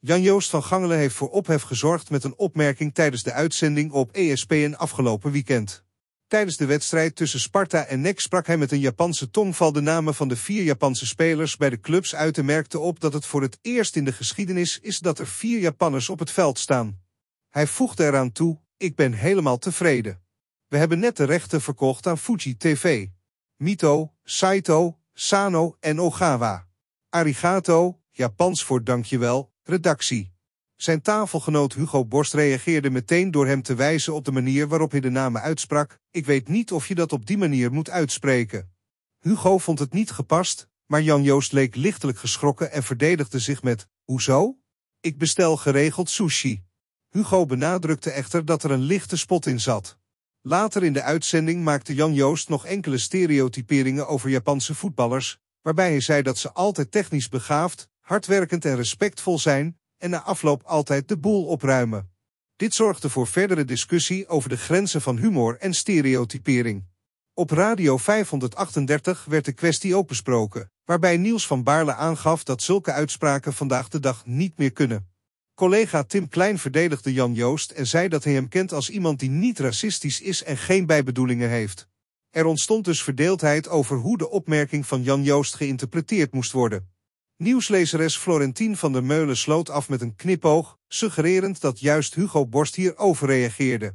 Jan-Joost van Gangelen heeft voor ophef gezorgd met een opmerking tijdens de uitzending op ESPN afgelopen weekend. Tijdens de wedstrijd tussen Sparta en NEC sprak hij met een Japanse tongval de namen van de vier Japanse spelers bij de clubs uit en merkte op dat het voor het eerst in de geschiedenis is dat er vier Japanners op het veld staan. Hij voegde eraan toe, ik ben helemaal tevreden. We hebben net de rechten verkocht aan Fuji TV. Mito, Saito, Sano en Ogawa. Arigato, Japans voor dankjewel, redactie. Zijn tafelgenoot Hugo Borst reageerde meteen door hem te wijzen op de manier waarop hij de namen uitsprak. Ik weet niet of je dat op die manier moet uitspreken. Hugo vond het niet gepast, maar Jan Joost leek lichtelijk geschrokken en verdedigde zich met, hoezo? Ik bestel geregeld sushi. Hugo benadrukte echter dat er een lichte spot in zat. Later in de uitzending maakte Jan Joost nog enkele stereotyperingen over Japanse voetballers, waarbij hij zei dat ze altijd technisch begaafd, hardwerkend en respectvol zijn en na afloop altijd de boel opruimen. Dit zorgde voor verdere discussie over de grenzen van humor en stereotypering. Op Radio 538 werd de kwestie ook besproken, waarbij Niels van Baarle aangaf dat zulke uitspraken vandaag de dag niet meer kunnen. Collega Tim Klein verdedigde Jan Joost en zei dat hij hem kent als iemand die niet racistisch is en geen bijbedoelingen heeft. Er ontstond dus verdeeldheid over hoe de opmerking van Jan Joost geïnterpreteerd moest worden. Nieuwslezeres Florentine van der Meulen sloot af met een knipoog, suggererend dat juist Hugo Borst hier overreageerde.